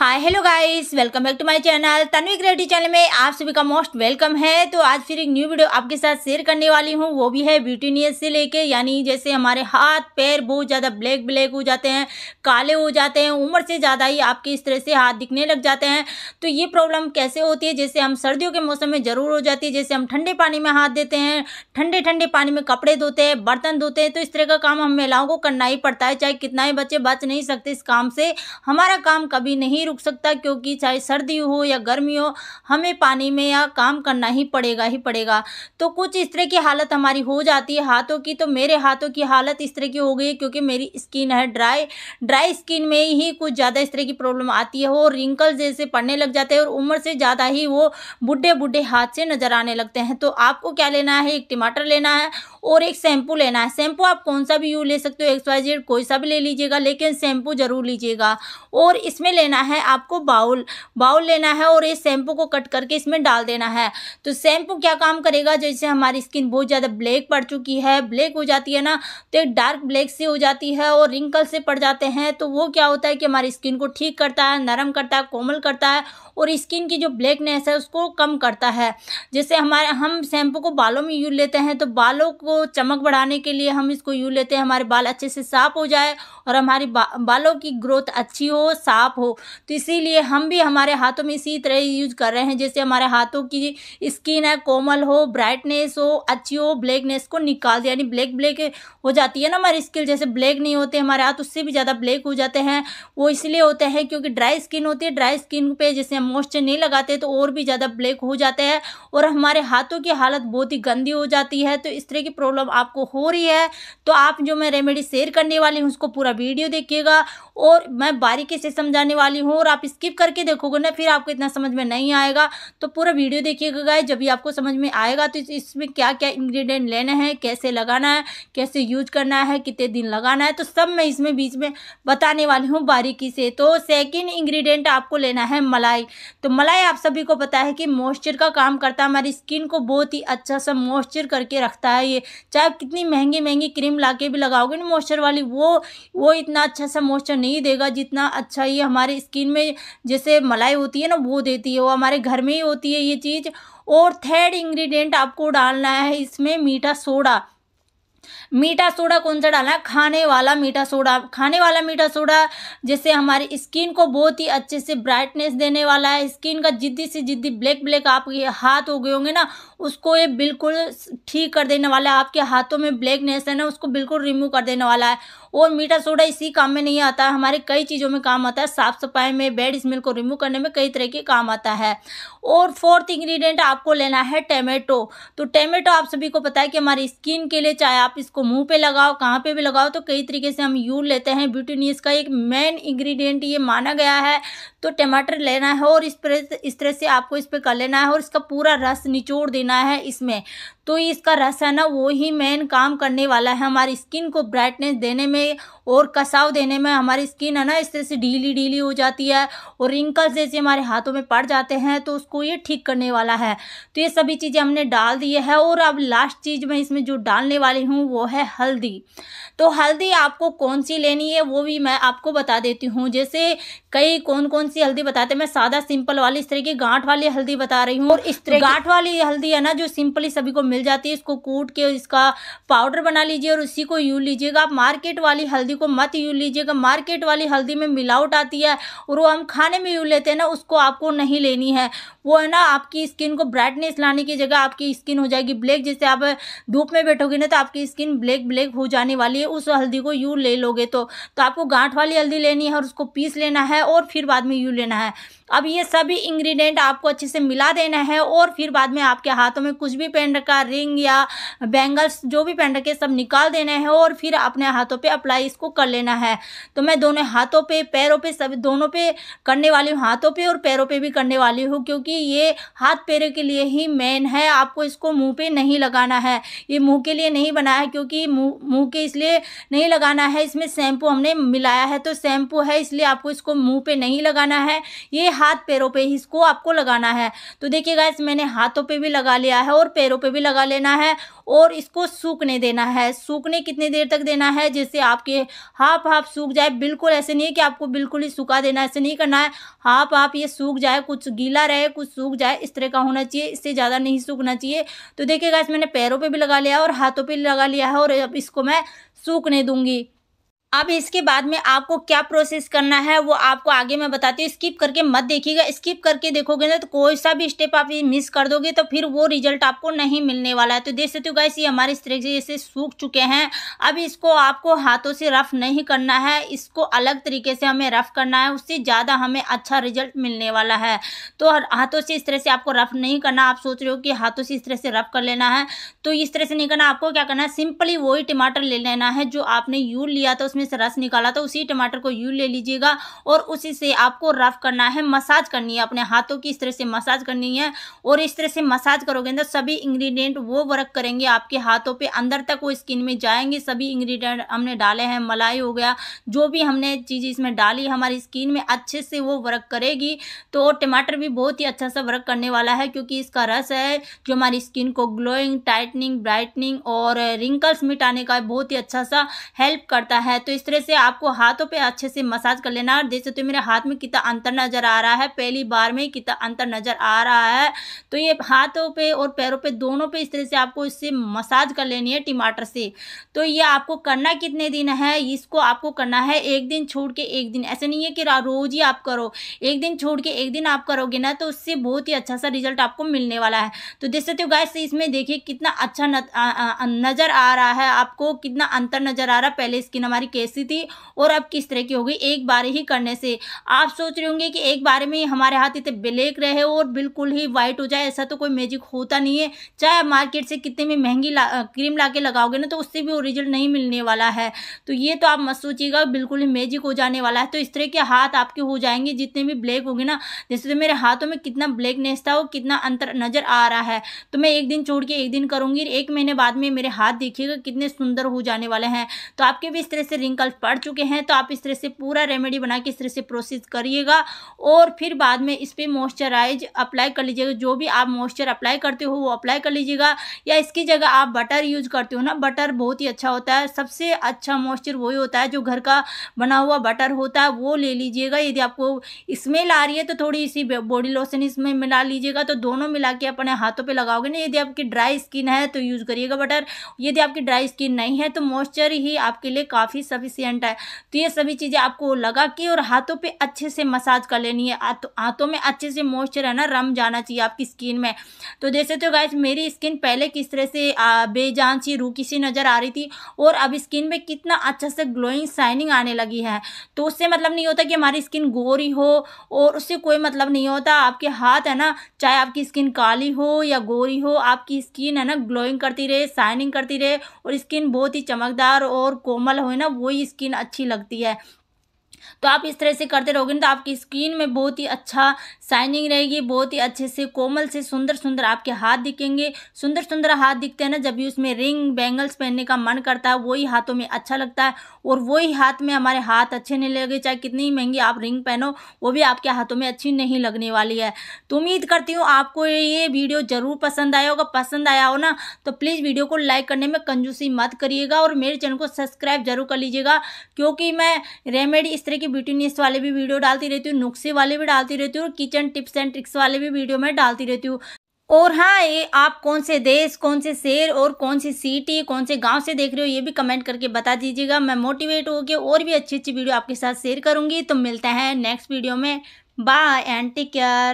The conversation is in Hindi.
hi hello guys welcome back to my channel Tanvi creative channel में आप सभी का मोस्ट वेलकम है तो आज फिर एक न्यू वीडियो आपके साथ शेयर करने वाली हूँ वो भी है ब्यूटीनियस से लेके यानी जैसे हमारे हाथ पैर बहुत ज़्यादा ब्लैक ब्लैक हो जाते हैं काले हो जाते हैं उम्र से ज़्यादा ही आपके इस तरह से हाथ दिखने लग जाते हैं तो ये प्रॉब्लम कैसे होती है जैसे हम सर्दियों के मौसम में ज़रूर हो जाती है जैसे हम ठंडे पानी में हाथ देते हैं ठंडे ठंडे पानी में कपड़े धोते हैं बर्तन धोते हैं तो इस तरह का काम हम महिलाओं को करना ही पड़ता है चाहे कितना ही बच्चे बच नहीं सकते इस काम से हमारा काम कभी नहीं रुक सकता क्योंकि चाहे सर्दी हो या गर्मी हो हमें पानी में या काम करना ही पड़ेगा ही पड़ेगा तो कुछ इस तरह की हालत हमारी हो जाती है हाथों की तो मेरे हाथों की हालत इस तरह की हो गई है क्योंकि मेरी स्किन है ड्राई ड्राई स्किन में ही कुछ ज़्यादा इस तरह की प्रॉब्लम आती है और रिंकल जैसे पड़ने लग जाते हैं और उम्र से ज़्यादा ही वो बूढ़े बूढ़े हाथ से नज़र आने लगते हैं तो आपको क्या लेना है एक टमाटर लेना है और एक शैम्पू लेना है शैम्पू आप कौन सा भी यू ले सकते हो एक्स वाई जेड कोई सा भी ले लीजिएगा लेकिन शैम्पू ज़रूर लीजिएगा और इसमें लेना है आपको बाउल बाउल लेना है और इस शैम्पू को कट करके इसमें डाल देना है तो शैम्पू क्या काम करेगा जैसे हमारी स्किन बहुत ज़्यादा ब्लैक पड़ चुकी है ब्लैक हो जाती है ना तो एक डार्क ब्लैक सी हो जाती है और रिंकल से पड़ जाते हैं तो वो क्या होता है कि हमारी स्किन को ठीक करता है नरम करता है कोमल करता है और स्किन की जो ब्लैकनेस है उसको कम करता है जैसे हमारे हम शैम्पू को बालों में यूज लेते हैं तो बालों को को चमक बढ़ाने के लिए हम इसको यूँ लेते हैं हमारे बाल अच्छे से साफ हो जाए और हमारी बा, बालों की ग्रोथ अच्छी हो साफ हो तो इसीलिए हम भी हमारे हाथों में इसी तरह यूज कर रहे हैं जैसे हमारे हाथों की स्किन है कोमल हो ब्राइटनेस हो अच्छी हो ब्लैकनेस को निकाल यानी ब्लैक ब्लैक हो जाती है ना हमारी स्किन जैसे ब्लैक नहीं होते हमारे हाथ उससे भी ज़्यादा ब्लैक हो जाते हैं वो इसलिए होते हैं क्योंकि ड्राई स्किन होती है ड्राई स्किन पे जैसे हम मॉइस्चर नहीं लगाते तो और भी ज़्यादा ब्लैक हो जाते हैं और हमारे हाथों की हालत बहुत ही गंदी हो जाती है तो इस तरह की प्रॉब्लम आपको हो रही है तो आप जो मैं रेमेडी शेयर करने वाली हूँ उसको पूरा वीडियो देखिएगा और मैं बारीकी से समझाने वाली हूँ और आप स्किप करके देखोगे ना फिर आपको इतना समझ में नहीं आएगा तो पूरा वीडियो देखिएगा गाय जब भी आपको समझ में आएगा तो इसमें क्या क्या इंग्रेडिएंट लेना है कैसे लगाना है कैसे यूज करना है कितने दिन लगाना है तो सब मैं इसमें बीच में बताने वाली हूँ बारीकी से तो सेकेंड इंग्रीडियंट आपको लेना है मलाई तो मलाई आप सभी को पता है कि मॉइस्चर का काम करता है हमारी स्किन को बहुत ही अच्छा सा मॉइस्चर करके रखता है ये चाहे आप कितनी महंगी महंगी क्रीम ला के भी लगाओगे ना मॉइस्चर वाली वो वो इतना अच्छा सा मॉइस्चर नहीं देगा जितना अच्छा ये हमारे स्किन में जैसे मलाई होती है ना वो देती है वो हमारे घर में ही होती है ये चीज़ और थर्ड इंग्रेडिएंट आपको डालना है इसमें मीठा सोडा मीठा सोडा कौन सा डालना है खाने वाला मीठा सोडा खाने वाला मीठा सोडा जैसे हमारी स्किन को बहुत ही अच्छे से ब्राइटनेस देने वाला है स्किन का जिद्दी से जिद्दी ब्लैक ब्लैक आपके हाथ हो गए होंगे ना उसको ये बिल्कुल ठीक कर देने वाला है आपके हाथों में ब्लैकनेस है ना उसको बिल्कुल रिमूव कर देने वाला है और मीठा सोडा इसी काम में नहीं आता हमारे कई चीज़ों में काम आता है साफ़ सफाई में बैड स्मेल को रिमूव करने में कई तरह के काम आता है और फोर्थ इंग्रेडिएंट आपको लेना है टमेटो तो टमेटो आप सभी को पता है कि हमारी स्किन के लिए चाहे आप इसको मुंह पे लगाओ कहाँ पे भी लगाओ तो कई तरीके से हम यूज लेते हैं ब्यूटीनियस का एक मेन इंग्रेडिएंट ये माना गया है तो टमाटर लेना है और इस पर इस तरह से आपको इस पर कर लेना है और इसका पूरा रस निचोड़ देना है इसमें तो इसका रस है ना वो ही मेन काम करने वाला है हमारी स्किन को ब्राइटनेस देने में और कसाव देने में हमारी स्किन है ना इस तरह से ढीली ढीली हो जाती है और रिंकल्स जैसे हमारे हाथों में पड़ जाते हैं तो उसको ये ठीक करने वाला है तो ये सभी चीज़ें हमने डाल दी है और अब लास्ट चीज़ मैं इसमें जो डालने वाली हूँ वो है हल्दी तो हल्दी आपको कौन सी लेनी है वो भी मैं आपको बता देती हूँ जैसे कई कौन कौन सी हल्दी बताते मैं सादा सिंपल वाली इस तरह की गांठ वाली हल्दी बता रही हूँ और इस तरह गांठ वाली हल्दी है ना जो सिंपली सभी को मिल जाती है इसको कूट के इसका पाउडर बना लीजिए और उसी को यू लीजिएगा आप मार्केट वाली हल्दी को मत यू लीजिएगा मार्केट वाली हल्दी में मिलावट आती है और वो हम खाने में यू लेते हैं ना उसको आपको नहीं लेनी है वो है ना आपकी स्किन को ब्राइटनेस लाने की जगह आपकी स्किन हो जाएगी ब्लैक जैसे आप धूप में बैठोगे ना तो आपकी स्किन ब्लैक ब्लैक हो जाने वाली है उस हल्दी को यू ले लोगे तो, तो आपको गांठ वाली हल्दी लेनी है और उसको पीस लेना है है और फिर बाद में यू लेना है अब ये सभी इंग्रेडिएंट आपको अच्छे से मिला देना है और फिर बाद में आपके हाथों में कुछ भी पहन रखा रिंग या बैंगल्स जो भी पहन रखे सब निकाल देना है और फिर अपने हाथों पे अप्लाई इसको कर लेना है तो मैं दोनों हाथों पे पैरों पे सभी दोनों पे करने वाली हूँ हाथों पे और पैरों पे भी करने वाली हूँ क्योंकि ये हाथ पैरों के लिए ही मेन है आपको इसको मुँह पर नहीं लगाना है ये मुँह के लिए नहीं बना है क्योंकि मुँह मुँह के इसलिए नहीं लगाना है इसमें शैम्पू हमने मिलाया है तो शैम्पू है इसलिए आपको इसको मुंह पे नहीं लगाना है ये हाथ पैरों पे ही इसको आपको लगाना है तो देखिए इस मैंने हाथों पे भी लगा लिया है और पैरों पे भी लगा लेना है और इसको सूखने देना है सूखने कितने देर तक देना है जैसे आपके हाफ हाफ सूख जाए बिल्कुल ऐसे नहीं है कि आपको बिल्कुल ही सूखा देना ऐसे नहीं करना है हाफ हाफ ये सूख जाए कुछ गीला रहे कुछ सूख जाए इस तरह का होना चाहिए इससे ज़्यादा नहीं सूखना चाहिए तो देखिए इस मैंने पैरों पर भी लगा लिया और हाथों पर लगा लिया है और अब इसको मैं सूखने दूँगी अब इसके बाद में आपको क्या प्रोसेस करना है वो आपको आगे मैं बताती हूँ स्किप करके मत देखिएगा स्किप करके देखोगे ना तो कोई सा भी स्टेप आप मिस कर दोगे तो फिर वो रिजल्ट आपको नहीं मिलने वाला है तो देख सकते हो गाइस ये हमारे इस तरीके से सूख चुके हैं अब इसको आपको हाथों से रफ़ नहीं करना है इसको अलग तरीके से हमें रफ़ करना है उससे ज़्यादा हमें अच्छा रिजल्ट मिलने वाला है तो हाथों से इस तरह से आपको रफ़ नहीं करना आप सोच रहे हो कि हाथों से इस तरह से रफ़ कर लेना है तो इस तरह से नहीं करना आपको क्या करना है सिंपली वही टमाटर ले लेना है जो आपने यूज लिया था उसमें इसमें से रस निकाला था तो उसी टमाटर को यूँ ले लीजिएगा और उसी से आपको रफ करना है मसाज करनी है अपने हाथों की इस तरह से मसाज करनी है और इस तरह से मसाज करोगे ना सभी इंग्रेडिएंट वो वर्क करेंगे आपके हाथों पे अंदर तक वो स्किन में जाएंगे सभी इंग्रेडिएंट हमने डाले हैं मलाई हो गया जो भी हमने चीज़ इसमें डाली हमारी स्किन में अच्छे से वो वर्क करेगी तो टमाटर भी बहुत ही अच्छा सा वर्क करने वाला है क्योंकि इसका रस है जो हमारी स्किन को ग्लोइंग टाइटनिंग ब्राइटनिंग और रिंकल्स मिटाने का बहुत ही अच्छा सा हेल्प करता है तो तो इस तरह से आपको हाथों पे अच्छे से मसाज कर लेना और देख सकते हो मेरे हाथ में कितना अंतर नज़र आ रहा है पहली बार में कितना अंतर नज़र आ रहा है तो ये हाथों पे और पैरों पे दोनों पे इस तरह से आपको इससे मसाज कर लेनी है टमाटर से तो ये आपको करना कितने दिन है इसको आपको करना है एक दिन छोड़ के एक दिन ऐसा नहीं है कि रोज़ ही आप करो एक दिन छोड़ के एक दिन आप करोगे ना तो उससे बहुत ही अच्छा सा रिजल्ट आपको मिलने वाला है तो देख सकते हो गैस इसमें देखिए कितना अच्छा नज़र आ रहा है आपको कितना अंतर नज़र आ रहा है पहले स्किन हमारी कैसी थी और अब किस तरह की होगी एक बार ही करने से आप सोच रहे होंगे कि एक बार में हमारे हाथ इतने ब्लैक रहे और बिल्कुल ही वाइट हो जाए ऐसा तो कोई मैजिक होता नहीं है चाहे आप मार्केट से कितने भी महंगी ला, क्रीम ला लगाओगे ना तो उससे भी वो रिजल्ट नहीं मिलने वाला है तो ये तो आप मत सोचिएगा बिल्कुल ही मैजिक हो जाने वाला है तो इस तरह के हाथ आपके हो जाएंगे जितने भी ब्लैक होंगे ना जैसे तो मेरे हाथों में कितना ब्लैकनेस था वो कितना अंतर नज़र आ रहा है तो मैं एक दिन छोड़ के एक दिन करूंगी एक महीने बाद में मेरे हाथ देखिएगा कितने सुंदर हो जाने वाले हैं तो आपके भी इस तरह से रीडिंग कल पढ़ चुके हैं तो आप इस तरह से पूरा रेमेडी बना के इस तरह से प्रोसेस करिएगा और फिर बाद में इस पर मॉइस्चराइज अप्लाई कर लीजिएगा जो भी आप मॉइस्चर अप्लाई करते हो वो अप्लाई कर लीजिएगा या इसकी जगह आप बटर यूज करते हो ना बटर बहुत ही अच्छा होता है सबसे अच्छा मॉइस्चर वही होता है जो घर का बना हुआ बटर होता है वो ले लीजिएगा यदि आपको स्मेल आ रही है तो थोड़ी इसी बॉडी लोशन इसमें मिला लीजिएगा तो दोनों मिला के अपने हाथों पर लगाओगे ना यदि आपकी ड्राई स्किन है तो यूज़ करिएगा बटर यदि आपकी ड्राई स्किन नहीं है तो मॉइस्चर ही आपके लिए काफ़ी सब सफिशियंट है तो ये सभी चीज़ें आपको लगा के और हाथों पे अच्छे से मसाज कर लेनी है हाथों में अच्छे से मॉइस्चर है ना रम जाना चाहिए आपकी स्किन में तो जैसे तो गाइज मेरी स्किन पहले किस तरह से बेजान सी रूखी सी नज़र आ रही थी और अब स्किन में कितना अच्छा से ग्लोइंग शाइनिंग आने लगी है तो उससे मतलब नहीं होता कि हमारी स्किन गोरी हो और उससे कोई मतलब नहीं होता आपके हाथ है ना चाहे आपकी स्किन काली हो या गोरी हो आपकी स्किन है ना ग्लोइंग करती रहे शाइनिंग करती रहे और स्किन बहुत ही चमकदार और कोमल हो ना वही स्किन अच्छी लगती है तो आप इस तरह से करते रहोगे ना तो आपकी स्किन में बहुत ही अच्छा शाइनिंग रहेगी बहुत ही अच्छे से कोमल से सुंदर सुंदर आपके हाथ दिखेंगे सुंदर सुंदर हाथ दिखते हैं ना जब भी उसमें रिंग बैंगल्स पहनने का मन करता है वही हाथों में अच्छा लगता है और वही हाथ में हमारे हाथ अच्छे नहीं लगे चाहे कितनी महंगी आप रिंग पहनो वो भी आपके हाथों में अच्छी नहीं लगने वाली है तो उम्मीद करती हूँ आपको ये वीडियो ज़रूर पसंद आया होगा पसंद आया हो ना तो प्लीज़ वीडियो को लाइक करने में कंजूसी मत करिएगा और मेरे चैनल को सब्सक्राइब जरूर कर लीजिएगा क्योंकि मैं रेमेडी इस तरह के ब्यूटी ब्यूटीनेस वाले भी वीडियो डालती रहती हूँ नुस्खे वाले भी डालती रहती हूँ और किचन टिप्स एंड ट्रिक्स वाले भी वीडियो में डालती रहती हूँ और हाँ ये आप कौन से देश कौन से शहर और कौन सी सिटी कौन से गांव से देख रहे हो ये भी कमेंट करके बता दीजिएगा मैं मोटिवेट होकर और भी अच्छी अच्छी वीडियो आपके साथ शेयर करूँगी तो मिलते हैं नेक्स्ट वीडियो में बाय एंड टेक केयर